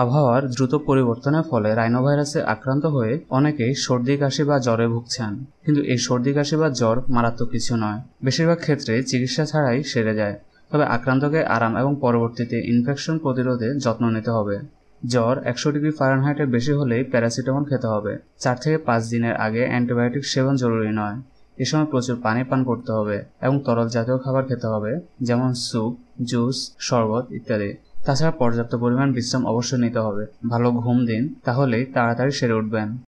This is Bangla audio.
আবহাওয়ার দ্রুত পরিবর্তনের ফলে রাইনোভাইরাসে আক্রান্ত হয়ে অনেকেই সর্দি কাশি বা জ্বরে ভুগছেন কিন্তু এই সর্দি কাশি বা জ্বর মারাত্মক কিছু নয় বেশিরভাগ ক্ষেত্রে চিকিৎসা ছাড়াই সেরে যায় তবে আক্রান্তকে আরাম এবং পরবর্তীতে ইনফেকশন প্রতিরোধে যত্ন নিতে হবে জ্বর একশো ডিগ্রি ফারেনহাইটের বেশি হলেই প্যারাসিটামল খেতে হবে চার থেকে পাঁচ দিনের আগে অ্যান্টিবায়োটিক সেবন জরুরি নয় এ সময় প্রচুর পানি পান করতে হবে এবং তরল জাতীয় খাবার খেতে হবে যেমন স্যুপ জুস শরবত ইত্যাদি তাছাড়া পর্যাপ্ত পরিমাণ বিশ্রাম অবশ্যই নিতে হবে ভালো ঘুম দিন তাহলে তাড়াতাড়ি সেরে উঠবেন